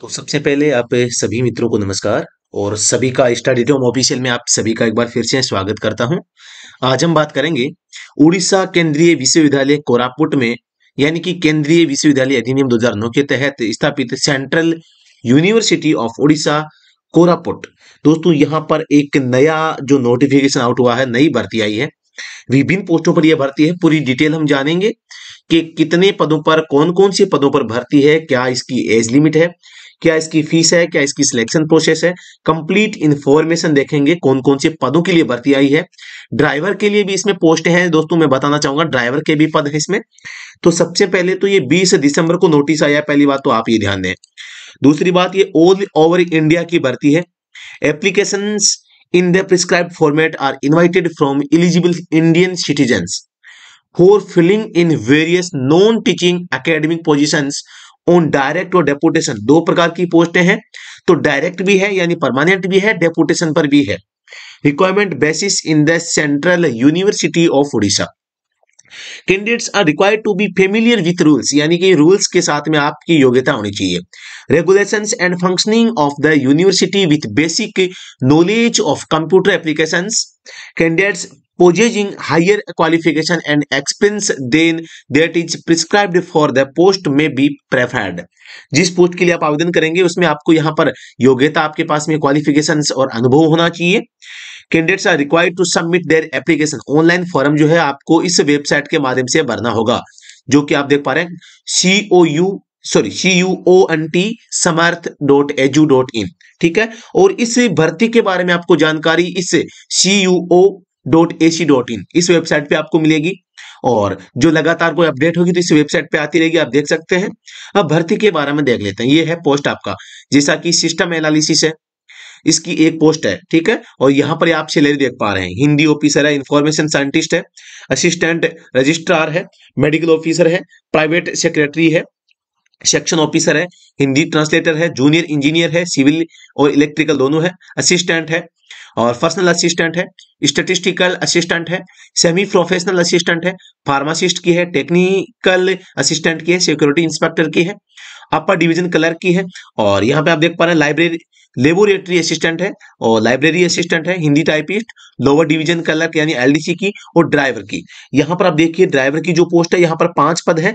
तो सबसे पहले आप सभी मित्रों को नमस्कार और सभी का स्टडी होम ऑफिशियल में आप सभी का एक बार फिर से स्वागत करता हूं आज हम बात करेंगे उड़ीसा केंद्रीय विश्वविद्यालय कोरापुट में यानी कि केंद्रीय विश्वविद्यालय अधिनियम 2009 के तहत स्थापित central university of Orissa Koraput दोस्तों यहाँ पर एक नया जो नोटिफिकेशन आउट हुआ है नई भर्ती आई है विभिन्न पोस्टों पर यह भर्ती है पूरी डिटेल हम जानेंगे कि कितने पदों पर कौन कौन से पदों पर भर्ती है क्या इसकी एज लिमिट है क्या इसकी फीस है क्या इसकी सिलेक्शन प्रोसेस है कंप्लीट इंफॉर्मेशन देखेंगे कौन कौन से पदों के लिए भर्ती आई है ड्राइवर के लिए भी इसमें पोस्ट है दोस्तों मैं बताना चाहूंगा ड्राइवर के भी पद है इसमें तो सबसे पहले तो ये बीस दिसंबर को नोटिस आया पहली बात तो आप ये ध्यान दें दूसरी बात ये ऑल ओवर इंडिया की भर्ती है application in the prescribed format are invited from eligible Indian citizen for filling in various non teaching academic position on direct और डेपुटेशन दो प्रकार की पोस्टें हैं तो डायरेक्ट भी है यानी परमानेंट भी है डेपुटेशन पर भी है requirement basis in the central university of Orissa candidates are required to be familiar with rules यानी कि रूल्स के साथ में आपकी योग्यता होनी चाहिए regulation and functioning of the university with basic knowledge of computer application candidates possessing higher qualification and experience than that is prescribed for the post may be preferred जिस पोस्ट के लिए आप आवेदन करेंगे उसमें आपको यहाँ पर योग्यता आपके पास में क्वालिफिकेशन और अनुभव होना चाहिए candidates are required to submit their application online form जो है आपको इस वेबसाइट के माध्यम से भरना होगा जो कि आप देख पा रहे हैं C O U sorry C U O N T Samarth dot edu dot in ठीक है और इस भर्ती के बारे में आपको जानकारी इस C U O dot A C dot in इस वेबसाइट पे आपको मिलेगी और जो लगातार कोई अपडेट होगी तो इस वेबसाइट पे आती रहेगी आप देख सकते हैं अब भर्ती के बारे में देख लेते हैं ये है पोस्ट आपका जैसा कि सिस्टम एनालिसिस है इसकी एक पोस्ट है ठीक है और यहाँ पर आप सैलरी देख पा रहे हैं हिंदी ऑफिसर है इंफॉर्मेशन साइंटिस्ट है असिस्टेंट रजिस्ट्रार है मेडिकल ऑफिसर है प्राइवेट सेक्रेटरी है सेक्शन ऑफिसर है हिंदी ट्रांसलेटर है जूनियर इंजीनियर है सिविल और इलेक्ट्रिकल दोनों है असिस्टेंट है और पर्सनल असिस्टेंट है स्टेटिस्टिकल असिस्टेंट है सेमी प्रोफेशनल असिस्टेंट है फार्मासिस्ट की है टेक्निकल असिस्टेंट की है सिक्योरिटी इंस्पेक्टर की है अपर डिवीजन क्लर्क की है और यहाँ पे आप देख पा रहे हैं लाइब्रेरी लेबोरेटरी असिस्टेंट है और लाइब्रेरी असिस्टेंट है Hindi typist lower division clerk यानी एलडीसी की और ड्राइवर की यहाँ पर आप देखिए ड्राइवर की जो पोस्ट है यहाँ पर पांच पद है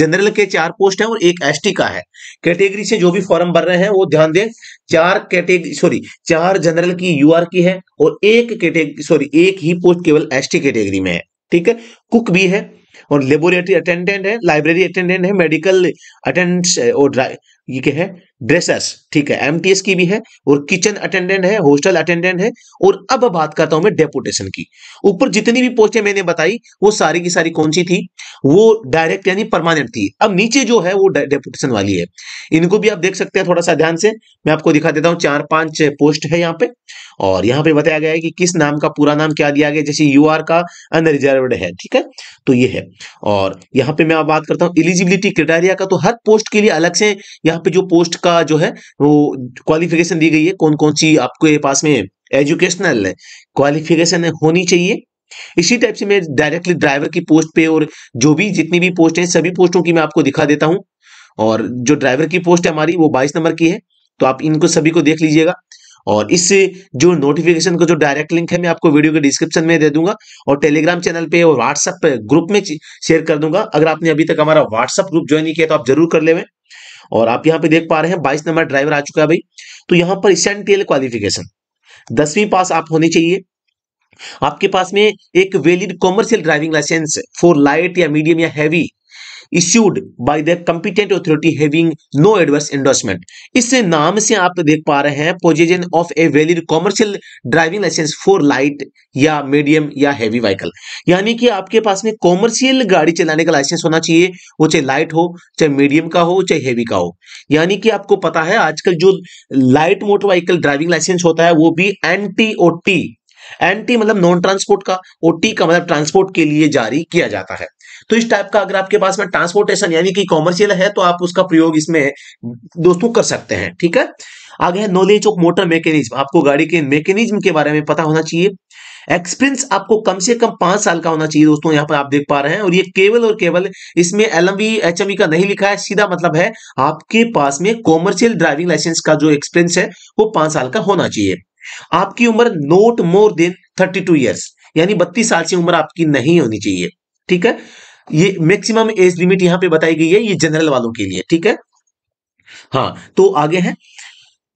जनरल के चार पोस्ट है और एक एस का है कैटेगरी से जो भी फॉर्म भर रहे हैं वो ध्यान दें चार कैटेगरी सॉरी चार जनरल की यू की है और एक कैटेगरी सॉरी एक ही पोस्ट केवल एस कैटेगरी में है ठीक है कुक भी है और लेबोरेटरी अटेंडेंट है लाइब्रेरी अटेंडेंट है मेडिकल अटेंडेंट eh, और ये क्या है ड्रेसर्स ठीक है एमटीएस की भी है और किचन अटेंडेंट है हॉस्टल अटेंडेंट है और अब बात करता हूं मैं डेपुटेशन की ऊपर जितनी भी पोस्टें मैंने बताई वो सारी की सारी कौन सी थी वो डायरेक्ट यानी परमानेंट थी अब नीचे जो है वो डेपुटेशन वाली है इनको भी आप देख सकते हैं थोड़ा सा ध्यान से मैं आपको दिखा देता हूँ चार पांच पोस्ट है यहाँ पे और यहाँ पे बताया गया है कि किस नाम का पूरा नाम क्या दिया गया जैसे यू का अनरिजर्व है ठीक है तो ये है और यहाँ पे मैं बात करता हूँ एलिजिबिलिटी क्राइटेरिया का तो हर पोस्ट के लिए अलग से यहाँ पे जो पोस्ट का जो है वो क्वालिफिकेशन दी गई है कौन कौन सी आपके पास में एजुकेशनल क्वालिफिकेशन होनी चाहिए इसी टाइप से मैं डायरेक्टली ड्राइवर की पोस्ट पे और जो भी जितनी भी पोस्ट है सभी पोस्टों की मैं आपको दिखा देता हूँ और जो ड्राइवर की पोस्ट है हमारी वो बाईस नंबर की है तो आप इनको सभी को देख लीजिएगा और इससे जो नोटिफिकेशन का जो डायरेक्ट लिंक है मैं आपको वीडियो के डिस्क्रिप्शन में दे दूंगा और टेलीग्राम चैनल पे और व्हाट्सएप पे ग्रुप में शेयर कर दूंगा अगर आपने अभी तक हमारा व्हाट्सएप ग्रुप ज्वाइन नहीं किया तो आप जरूर कर लेवे और आप यहाँ पे देख पा रहे हैं बाईस नंबर ड्राइवर आ चुका है भाई तो यहाँ पर एसेंटियल क्वालिफिकेशन दसवीं पास आप होनी चाहिए आपके पास में एक valid commercial driving licence for light या मीडियम या heavy issued by the competent authority having no adverse endorsement इस नाम से आप देख पा रहे हैं possession of a valid commercial driving licence for light या मीडियम या हैवी व्हीकल यानी कि आपके पास में कॉमर्शियल गाड़ी चलाने का लाइसेंस होना चाहिए वो चाहे लाइट हो चाहे मीडियम का हो चाहे हैवी का हो यानी कि आपको पता है आजकल जो light motor vehicle driving licence होता है वो भी N T or T N T मतलब नॉन ट्रांसपोर्ट का और टी का मतलब ट्रांसपोर्ट के लिए जारी किया जाता है तो इस टाइप का अगर आपके पास में ट्रांसपोर्टेशन यानी कि कॉमर्शियल है तो आप उसका प्रयोग इसमें दोस्तों कर सकते हैं ठीक है आगे है नॉलेज ऑफ मोटर मैकेनिज्म आपको गाड़ी के मैकेनिज्म के बारे में पता होना चाहिए एक्सपीरियंस आपको कम से कम पांच साल का होना चाहिए दोस्तों यहाँ पर आप देख पा रहे हैं और ये केवल और केवल इसमें एल एम का नहीं लिखा है सीधा मतलब है आपके पास में कॉमर्शियल ड्राइविंग लाइसेंस का जो एक्सपीरियंस है वो पांच साल का होना चाहिए आपकी उम्र not more than thirty two years यानी बत्तीस साल से उम्र आपकी नहीं होनी चाहिए ठीक है ये मैक्सिमम एज लिमिट यहां पे बताई गई है ये जनरल वालों के लिए ठीक है हाँ तो आगे है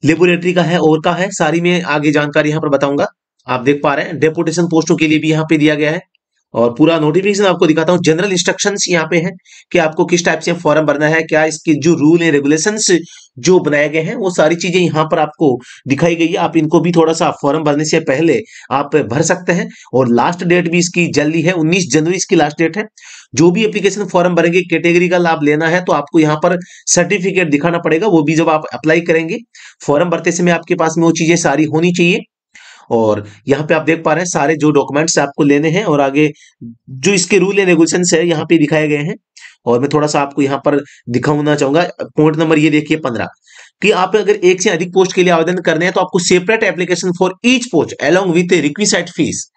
लेबोरेटरी का है और का है सारी में आगे जानकारी यहां पर बताऊंगा आप देख पा रहे हैं डेपुटेशन पोस्टों के लिए भी यहां पे दिया गया है और पूरा नोटिफिकेशन आपको दिखाता हूँ जनरल इंस्ट्रक्शन यहाँ पे हैं कि आपको किस टाइप से फॉर्म भरना है क्या इसके जो रूल है रेगुलेशन जो बनाए गए हैं वो सारी चीजें यहाँ पर आपको दिखाई गई है आप इनको भी थोड़ा सा फॉर्म भरने से पहले आप भर सकते हैं और लास्ट डेट भी इसकी जल्दी है 19 जनवरी इसकी लास्ट डेट है जो भी एप्लीकेशन फॉर्म भरेंगे कैटेगरी का लाभ लेना है तो आपको यहाँ पर सर्टिफिकेट दिखाना पड़ेगा वो भी जब आप अप्लाई करेंगे फॉर्म भरते समय आपके पास में वो चीजें सारी होनी चाहिए और यहाँ पे आप देख पा रहे हैं सारे जो डॉक्यूमेंट्स आपको लेने हैं और आगे जो इसके रूल एंड रेगुलेशन है यहाँ पे दिखाए गए हैं और मैं थोड़ा सा आपको यहाँ पर दिखाऊंगा चाहूंगा पॉइंट नंबर ये देखिए पंद्रह कि आप अगर एक से अधिक पोस्ट के लिए आवेदन करने हैं तो आपको separate application for each post along with request fees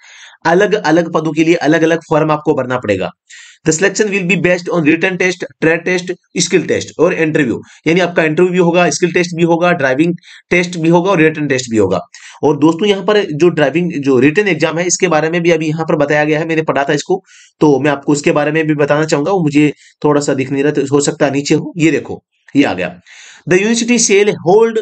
अलग अलग पदों के लिए अलग अलग फॉर्म आपको भरना पड़ेगा the selection will be based on written test trade test skill test और इंटरव्यू यानी आपका इंटरव्यू भी होगा स्किल टेस्ट भी होगा ड्राइविंग टेस्ट भी होगा और रिटर्न टेस्ट भी होगा और दोस्तों यहाँ पर जो ड्राइविंग जो रिटर्न एग्जाम है इसके बारे में भी अभी यहाँ पर बताया गया है मैंने पढ़ा था इसको तो मैं आपको इसके बारे में भी बताना चाहूंगा वो मुझे थोड़ा सा दिख नहीं रहा तो हो सकता नीचे हो ये देखो ये आ गया the university shall hold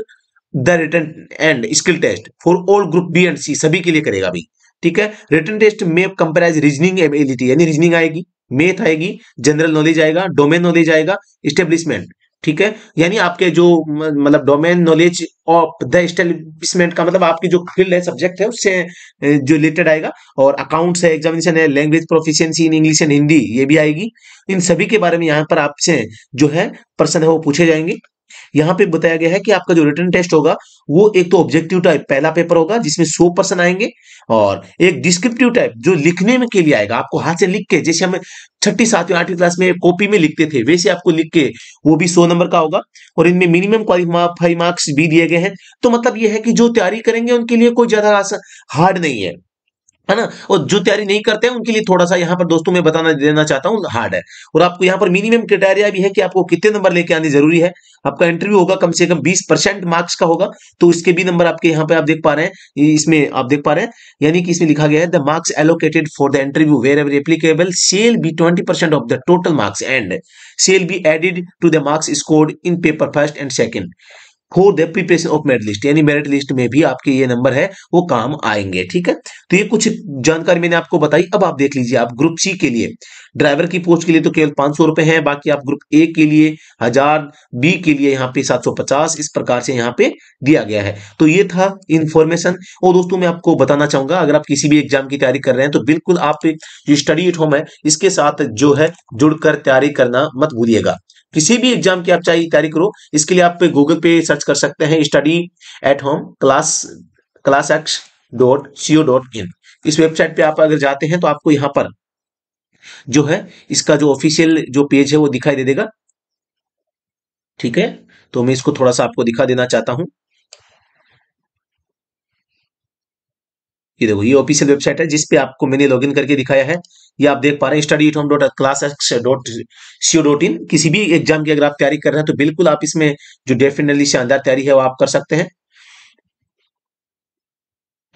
the written and skill test for all group B and C सभी के लिए करेगा अभी ठीक है रिटर्न टेस्ट में कंपेराइज रीजनिंग एबिलिटी यानी रीजनिंग आएगी मेथ आएगी जनरल नॉलेज आएगा डोमेन नॉलेज आएगा स्टेब्लिशमेंट ठीक है यानी आपके जो मतलब domain knowledge of the establishment का मतलब आपकी जो फील्ड है सब्जेक्ट है उससे जो रिलेटेड आएगा और अकाउंट्स है एग्जामिनेशन है language proficiency in English and Hindi ये भी आएगी इन सभी के बारे में यहाँ पर आपसे जो है प्रश्न है वो पूछे जाएंगे यहां पे बताया गया है कि आपका जो रिटर्न टेस्ट होगा वो एक तो ऑब्जेक्टिव टाइप पहला पेपर होगा जिसमें सो पर्सन आएंगे और एक डिस्क्रिप्टिव टाइप जो लिखने में के लिए आएगा आपको हाथ से लिख के जैसे हम छठी सातवीं आठवीं क्लास में कॉपी में लिखते थे वैसे आपको लिख के वो भी सो नंबर का होगा और इनमें मिनिमम क्वालिफाई मार्क्स भी दिए गए हैं तो मतलब यह है कि जो तैयारी करेंगे उनके लिए कोई ज्यादा हार्ड नहीं है है ना और जो तैयारी नहीं करते हैं उनके लिए थोड़ा सा यहाँ पर दोस्तों मैं बताना देना चाहता हूँ हार्ड है और आपको यहाँ पर मिनिमम क्रिटेरिया भी है कि आपको कितने नंबर लेके आने जरूरी है आपका इंटरव्यू होगा कम से कम 20 परसेंट मार्क्स का होगा तो इसके भी नंबर आपके यहाँ पे आप देख पा रहे हैं इसमें आप देख पा रहे हैं यानी कि इसमें लिखा गया है the marks allocated for the interview wherever applicable shall be twenty of the total marks and shall be added to the marks scored in paper first and second for the preparation of merit list यानी merit list में भी आपके ये number है वो काम आएंगे ठीक है तो ये कुछ जानकारी मैंने आपको बताई अब आप देख लीजिए आप ग्रुप सी के लिए ड्राइवर की पोस्ट के लिए तो केवल पांच सौ रुपए है बाकी आप ग्रुप ए के लिए हजार बी के लिए यहाँ पे सात सौ पचास इस प्रकार से यहाँ पे दिया गया है तो ये था इन्फॉर्मेशन और दोस्तों मैं आपको बताना चाहूंगा अगर आप किसी भी एग्जाम की तैयारी कर रहे हैं तो बिल्कुल आप जो स्टडी एट होम है इसके साथ जो है जुड़कर तैयारी करना मत भूलिएगा किसी भी एग्जाम की आप चाहे तैयारी करो इसके लिए आप गूगल पे सर्च कर सकते हैं study at home class class X dot co dot in इस वेबसाइट पे आप अगर जाते हैं तो आपको यहाँ पर जो है इसका जो ऑफिशियल जो पेज है वो दिखाई दे देगा ठीक है तो मैं इसको थोड़ा सा आपको दिखा देना चाहता हूं ये देखो ये ऑफिशियल वेबसाइट है जिसपे आपको मैंने लॉगिन करके दिखाया है ये आप देख पा रहे हैं study at home dot class X dot co dot in किसी भी एग्जाम की अगर आप तैयारी कर रहे हैं तो बिल्कुल आप इसमें जो डेफिनेटली शानदार तैयारी है वो आप कर सकते हैं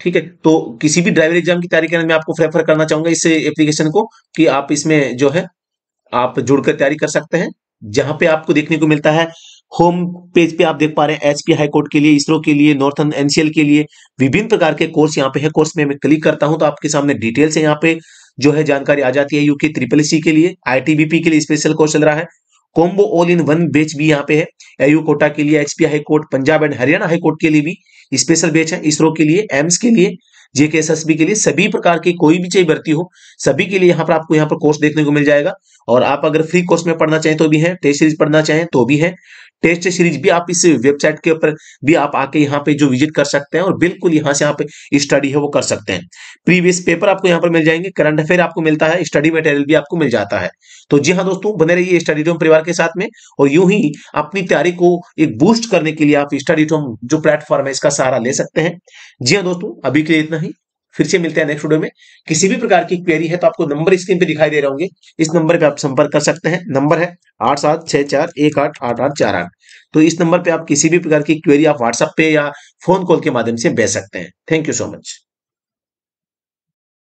ठीक है तो किसी भी ड्राइवर एग्जाम की तैयारी करने में आपको प्रेफर करना चाहूंगा इस एप्लीकेशन को कि आप इसमें जो है आप जुड़कर तैयारी कर सकते हैं जहां पे आपको देखने को मिलता है होम पेज पे आप देख पा रहे हैं एचपी हाईकोर्ट के लिए इसरो के लिए नॉर्थन एनसीएल के लिए विभिन्न प्रकार के कोर्स यहाँ पे है कोर्स में मैं क्लिक करता हूं तो आपके सामने डिटेल से यहाँ पे जो है जानकारी आ जाती है यूके ट्रिपल सी के लिए आईटीबीपी के लिए स्पेशल कोर्स चल रहा है कॉम्बो ऑल इन वन बेच भी यहाँ पे है एयू कोटा के लिए HP high court Punjab and Haryana high court के लिए भी स्पेशल बेच है इसरो के लिए एम्स के लिए जेके बी के लिए सभी प्रकार की कोई भी चाहिए भर्ती हो सभी के लिए यहाँ पर आपको यहाँ पर कोर्स देखने को मिल जाएगा और आप अगर फ्री कोर्स में पढ़ना चाहें तो भी है टेस्ट सीरीज पढ़ना चाहें तो भी है टेस्ट सीरीज भी आप इस वेबसाइट के ऊपर भी आप आके यहाँ पे जो विजिट कर सकते हैं और बिल्कुल यहाँ से यहाँ पे स्टडी है वो कर सकते हैं प्रीवियस पेपर आपको यहाँ पर मिल जाएंगे करंट अफेयर आपको मिलता है स्टडी मटेरियल भी आपको मिल जाता है तो जी हाँ दोस्तों बने रहिए स्टडी टोम परिवार के साथ में और यूं ही अपनी तैयारी को एक बूस्ट करने के लिए आप स्टडी टोम जो प्लेटफॉर्म है इसका सहारा ले सकते हैं जी हाँ दोस्तों अभी के लिए इतना ही फिर से मिलते हैं नेक्स्ट वीडियो में किसी भी प्रकार की क्वेरी है तो आपको नंबर स्क्रीन पे दिखाई दे रहे होंगे इस नंबर पे आप संपर्क कर सकते हैं नंबर है आठ सात छह चार एक आठ आठ आठ चार आठ तो इस नंबर पे आप किसी भी प्रकार की क्वेरी आप व्हाट्सएप पे या फोन कॉल के माध्यम से भेज सकते हैं थैंक यू सो मच